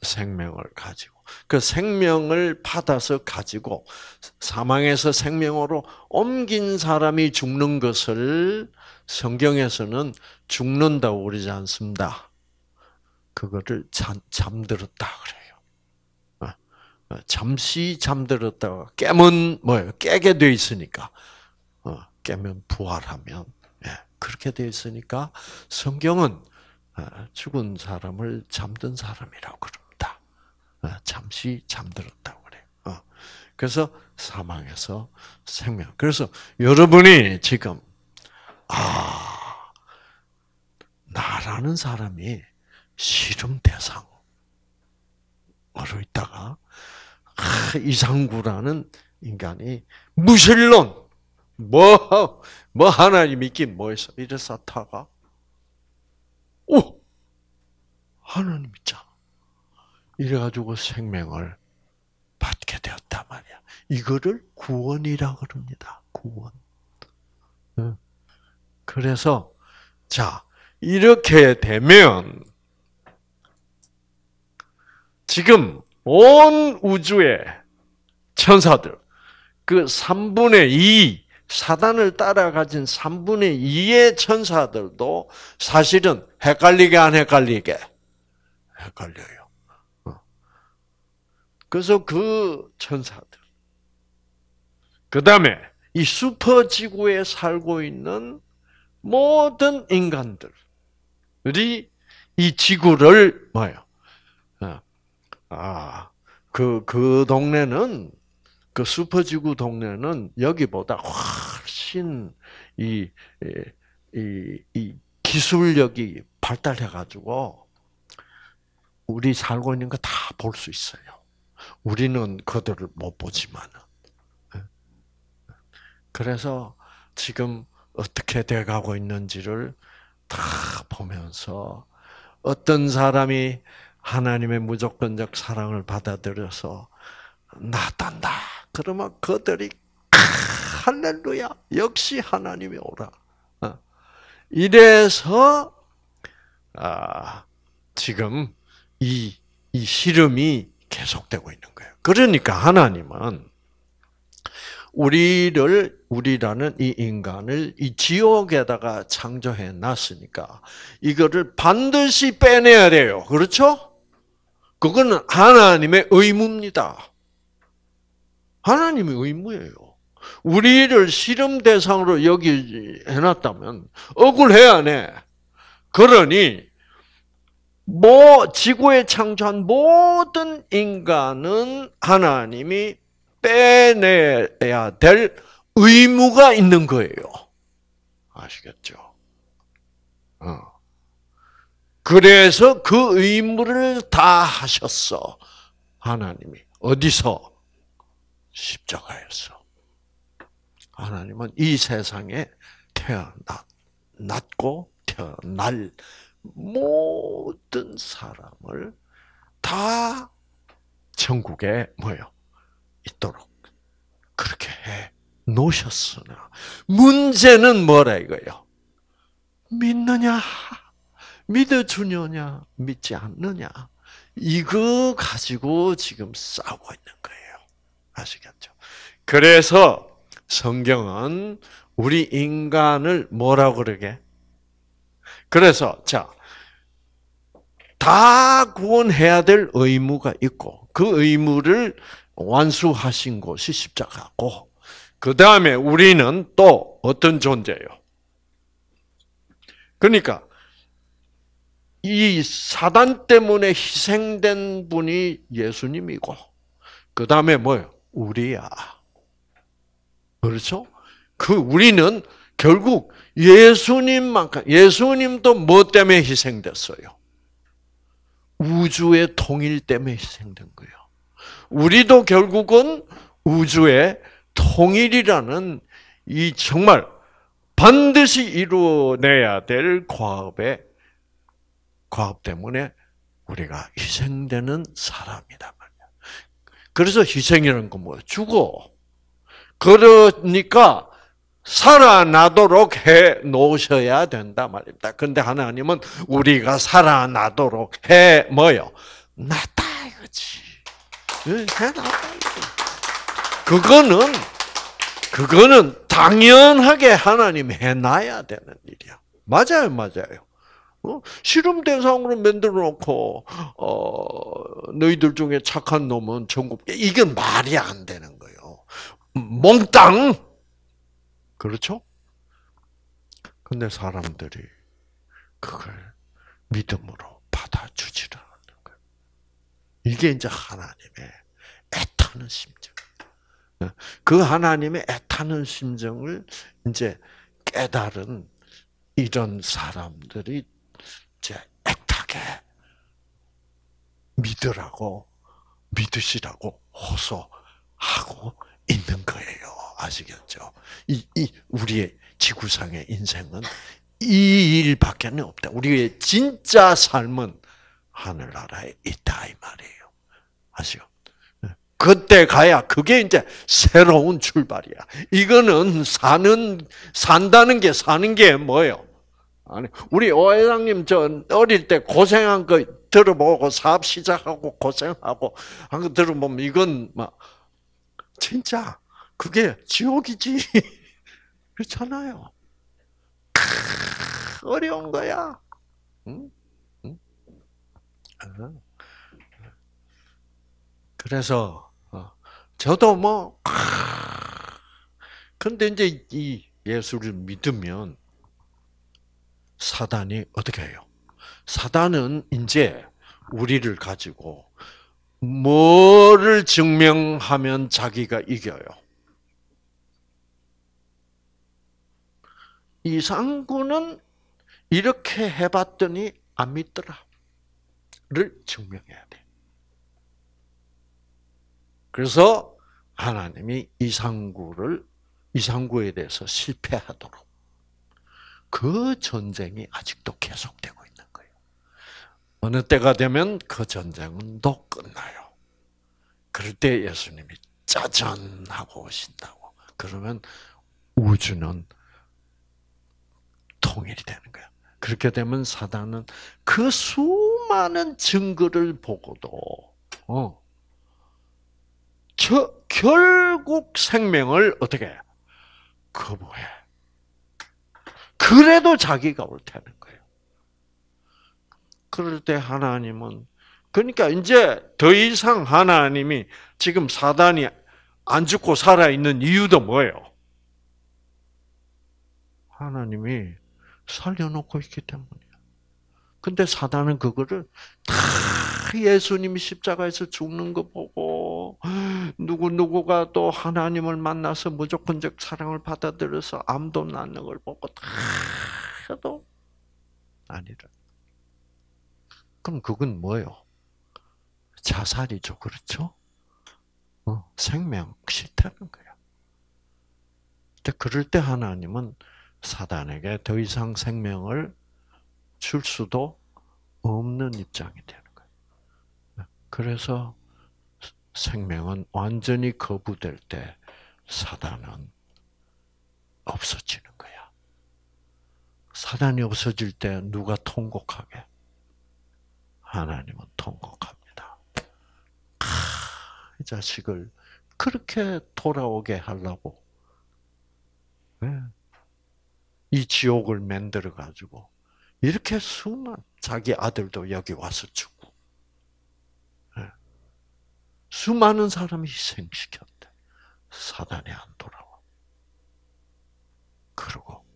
생명을 가지고 그 생명을 받아서 가지고 사망에서 생명으로 옮긴 사람이 죽는 것을 성경에서는 죽는다고 그러지 않습니다. 그거를 잠, 잠들었다 그래요. 어, 잠시 잠들었다가 깨면 뭐예요? 깨게 돼 있으니까 어, 깨면 부활하면 예, 그렇게 돼 있으니까 성경은 어, 죽은 사람을 잠든 사람이라고 그럽니다. 잠시 잠들었다고 그래요. 그래서 사망에서 생명. 그래서 여러분이 지금 아 나라는 사람이 실험 대상으로 있다가 이상구라는 인간이 무신론 뭐, 뭐 하나님 있긴뭐 있어. 이래서 타가 오! 하나님 있잖아. 이래가지고 생명을 받게 되었단 말이야. 이거를 구원이라 그럽니다. 구원. 그래서 자 이렇게 되면 지금 온 우주의 천사들, 그 3분의 2, 사단을 따라가진 3분의 2의 천사들도 사실은 헷갈리게 안 헷갈리게? 헷갈려요. 어. 그래서 그 천사들. 그 다음에 이 슈퍼지구에 살고 있는 모든 인간들이 이 지구를 뭐요 아, 그, 그 동네는, 그 슈퍼지구 동네는 여기보다 훨씬 이, 이, 이 기술력이 발달해가지고, 우리 살고 있는 거 다 볼 수 있어요. 우리는 그들을 못 보지만. 그래서 지금 어떻게 돼가고 있는지를 다 보면서 어떤 사람이 하나님의 무조건적 사랑을 받아들여서 나단다. 그러면 그들이 할렐루야 역시 하나님이 오라. 어. 이래서 아, 지금 이, 이 시름이 계속되고 있는 거예요. 그러니까 하나님은 우리를, 우리라는 이 인간을 이 지옥에다가 창조해 놨으니까 이거를 반드시 빼내야 돼요. 그렇죠? 그거는 하나님의 의무입니다. 하나님의 의무예요. 우리를 실험 대상으로 여기 해놨다면 억울해 안 해. 그러니 뭐 지구에 창조한 모든 인간은 하나님이 빼내야 될 의무가 있는 거예요. 아시겠죠? 어. 그래서 그 의무를 다 하셨어. 하나님이. 어디서? 십자가에서. 하나님은 이 세상에 태어났고 태어날 모든 사람을 다 천국에 뭐요? 있도록 그렇게 해 놓으셨으나 문제는 뭐라 이거요? 믿느냐? 믿어주느냐, 믿지 않느냐. 이거 가지고 지금 싸우고 있는 거예요. 아시겠죠? 그래서 성경은 우리 인간을 뭐라고 그러게? 그래서, 자, 다 구원해야 될 의무가 있고, 그 의무를 완수하신 곳이 십자가고, 그 다음에 우리는 또 어떤 존재예요? 그러니까, 이 사단 때문에 희생된 분이 예수님이고 그 다음에 뭐요? 우리야. 그렇죠? 그 우리는 결국 예수님만큼 예수님도 뭐 때문에 희생됐어요? 우주의 통일 때문에 희생된 거예요. 우리도 결국은 우주의 통일이라는 이 정말 반드시 이루어내야 될 과업에 과업 때문에 우리가 희생되는 사람이다 말이야. 그래서 희생이라는 건 뭐야? 죽어. 그러니까 살아나도록 해 놓으셔야 된다 말입니다. 근데 하나님은 우리가 살아나도록 해 뭐요? 놨다 이거지. 예, 해놨다. 그거는 그거는 당연하게 하나님 해놔야 되는 일이야. 맞아요, 맞아요. 실험 어? 대상으로 만들어 놓고 어, 너희들 중에 착한 놈은 전국 이게 말이 안 되는 거예요. 몽땅 그렇죠? 근데 사람들이 그걸 믿음으로 받아주지를 않는 거예요. 이게 이제 하나님의 애타는 심정. 예. 그 하나님의 애타는 심정을 이제 깨달은 이런 사람들이 그게 믿으라고, 믿으시라고 호소하고 있는 거예요. 아시겠죠? 이, 이, 우리의 지구상의 인생은 이 일밖에는 없다. 우리의 진짜 삶은 하늘나라에 있다. 이 말이에요. 아시죠? 네. 그때 가야 그게 이제 새로운 출발이야. 이거는 사는 산다는 게 사는 게 뭐예요? 아니, 우리 오회장님 전 어릴 때 고생한 거 들어보고 사업 시작하고 고생하고 한 거 들어보면 이건 막 진짜 그게 지옥이지 [laughs] 그렇잖아요. 크, 어려운 거야. 응? 응? 아. 그래서 어, 저도 뭐 크, 근데 이제 이 예수를 믿으면 사단이 어떻게 해요? 사단은 이제 우리를 가지고 뭐를 증명하면 자기가 이겨요? 이상구는 이렇게 해봤더니 안 믿더라를 증명해야 돼. 그래서 하나님이 이상구를 이상구에 대해서 실패하도록 그 전쟁이 아직도 계속되고 있는 거예요. 어느 때가 되면 그 전쟁은 또 끝나요. 그럴 때 예수님이 짜잔 하고 오신다고. 그러면 우주는 통일이 되는 거야. 그렇게 되면 사단은 그 수많은 증거를 보고도 어, 저 결국 생명을 어떻게 거부해? 그래도 자기가 옳다는 거예요. 그럴 때 하나님은 그러니까 이제 더 이상 하나님이 지금 사단이 안 죽고 살아 있는 이유도 뭐예요? 하나님이 살려놓고 있기 때문이야. 근데 사단은 그거를 다 예수님이 십자가에서 죽는 거 보고 누구 누구가 또 하나님을 만나서 무조건적 사랑을 받아들여서 암도 낫는 걸 보고 다 해도 아니라. 그럼 그건 뭐요? 예 자살이죠, 그렇죠? 어, 생명 싫다는 거야. 근데 그럴 때 하나님은 사단에게 더 이상 생명을 줄 수도 없는 입장이 되는 거예요. 네, 그래서 생명은 완전히 거부될 때 사단은 없어지는 거야. 사단이 없어질 때 누가 통곡하게? 하나님은 통곡합니다. 아, 이 자식을 그렇게 돌아오게 하려고 네. 이 지옥을 만들어 가지고 이렇게 수많 자기 아들도 여기 와서 죽 수많은 사람이 희생시켰대. 사단이 안 돌아와. 그리고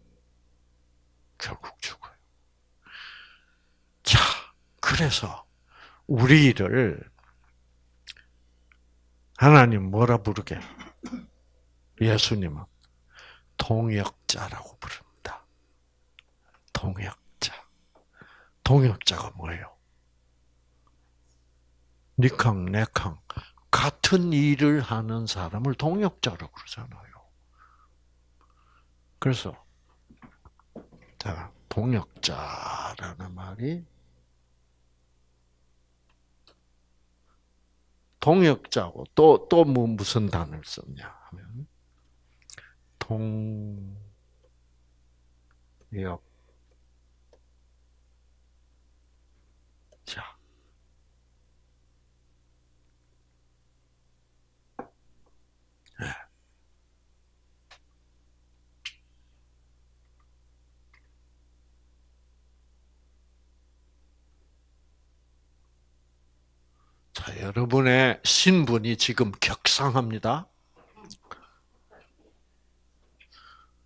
결국 죽어요. 자, 그래서 우리를 하나님 뭐라 부르게? 예수님은 동역자라고 부릅니다. 동역자. 동역자가 뭐예요? 니캉 네캉 같은 일을 하는 사람을 동역자라고 그러잖아요. 그래서 자 동역자라는 말이 동역자고 또또 뭐 무슨 단어를 썼냐 하면 동역 자, 여러분의 신분이 지금 격상합니다.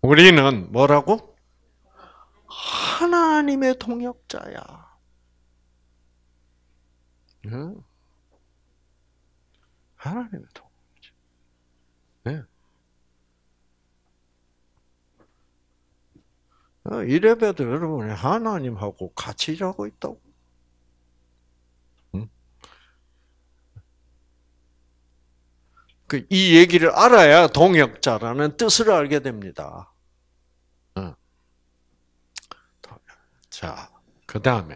우리는 뭐라고? 하나님의 동역자야. 네. 하나님의 동역자. 네. 예. 어, 이래봬도 여러분이 하나님하고 같이 일고 있다고. 그 이 얘기를 알아야 동역자라는 뜻을 알게 됩니다. 자, 그 다음에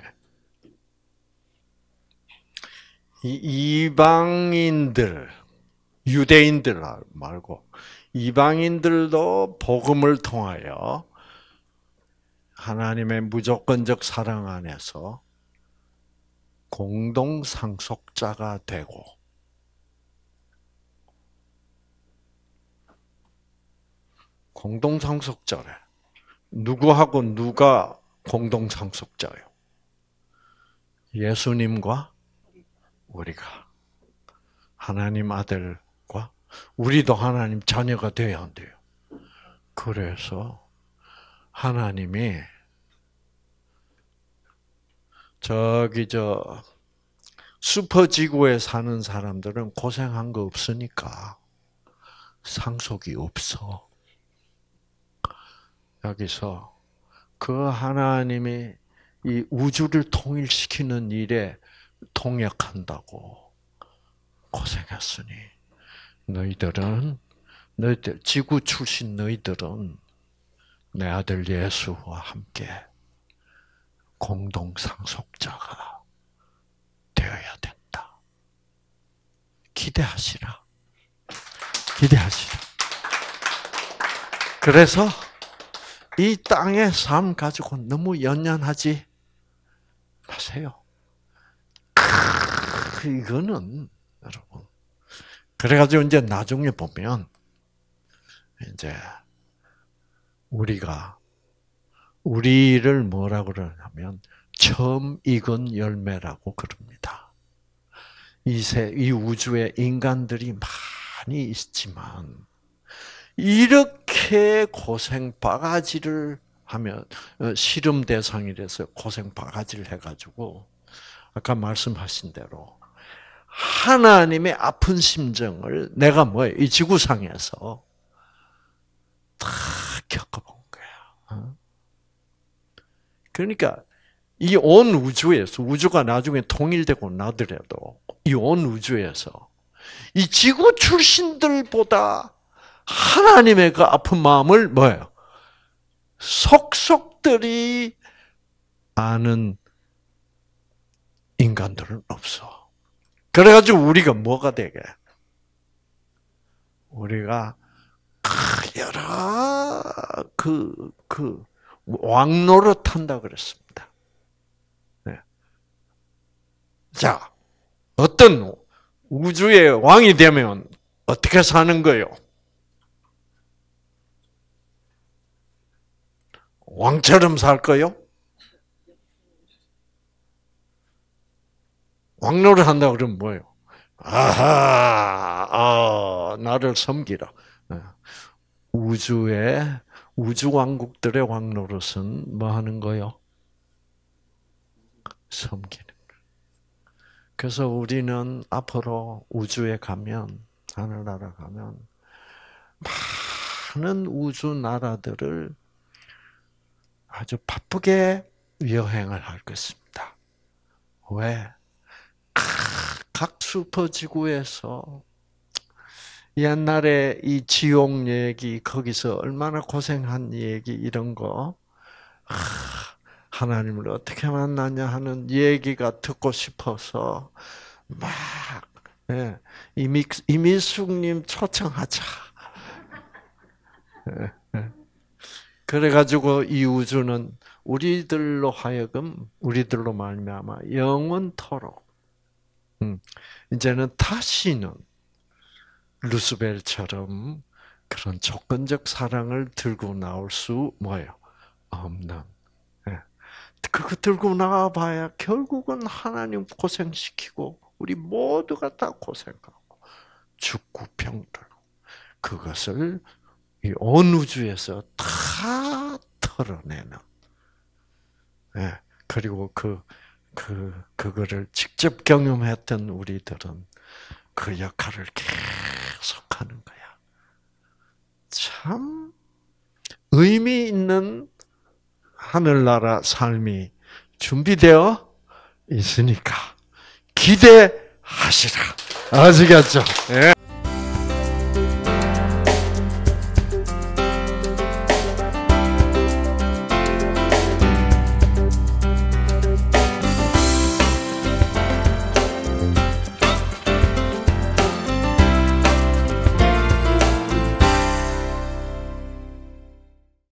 이방인들, 유대인들 말고 이방인들도 복음을 통하여 하나님의 무조건적 사랑 안에서 공동 상속자가 되고 공동상속자래. 누구하고 누가 공동상속자요 예수님과 우리가 하나님 아들과 우리도 하나님 자녀가 되어야 한대요. 그래서 하나님이 저기 저 슈퍼지구에 사는 사람들은 고생한 거 없으니까 상속이 없어. 여기서 그 하나님이 이 우주를 통일시키는 일에 통역한다고 고생했으니 너희들은 너희들 지구 출신 너희들은 내 아들 예수와 함께 공동 상속자가 되어야 된다. 기대하시라. 기대하시라. 그래서 이 땅의 삶 가지고 너무 연연하지 마세요. 크, 이거는 여러분. 그래가지고 이제 나중에 보면 이제 우리가 우리를 뭐라 그러냐면 처음 익은 열매라고 그럽니다. 이세 이 우주에 인간들이 많이 있지만 이렇게 고생 바가지를 하면 실험 어, 대상이 돼서 고생 바가지를 해가지고 아까 말씀하신 대로 하나님의 아픈 심정을 내가 뭐 이 지구상에서 다 겪어본 거야. 어? 그러니까 이 온 우주에서 우주가 나중에 통일되고 나더라도 이 온 우주에서 이 지구 출신들보다 하나님의 그 아픈 마음을 뭐예요? 속속들이 아는 인간들은 없어. 그래가지고 우리가 뭐가 되게? 우리가 여러 그그 그 왕노릇한다 그랬습니다. 네. 자, 어떤 우주의 왕이 되면 어떻게 사는 거요? 왕처럼 살까요? 왕노를 한다 그러면 뭐예요? 아하, 아, 나를 섬기라. 어, 우주의 우주 왕국들의 왕노릇은 뭐 하는 거요? 섬기는 거. 그래서 우리는 앞으로 우주에 가면 하늘나라 가면 많은 우주 나라들을 아주 바쁘게 여행을 할 것입니다. 왜? 아, 각 슈퍼지구에서 옛날에 이 지옥 얘기, 거기서 얼마나 고생한 얘기, 이런 거, 아, 하나님을 어떻게 만났냐 하는 얘기가 듣고 싶어서, 막, 예, 이미, 이미숙님 초청하자. 예, 예. 그래가지고 이 우주는 우리들로 하여금 우리들로 말미암아 영원토록 음, 이제는 다시는 루스벨처럼 그런 조건적 사랑을 들고 나올 수 뭐예요 없는. 예. 그거 들고 나와봐야 결국은 하나님 고생시키고 우리 모두가 다 고생하고 죽고 병들고 그것을 온 우주에서 다 털어내는. 예. 그리고 그, 그, 그거를 직접 경험했던 우리들은 그 역할을 계속 하는 거야. 참, 의미 있는 하늘나라 삶이 준비되어 있으니까 기대하시라. 아시겠죠? 예.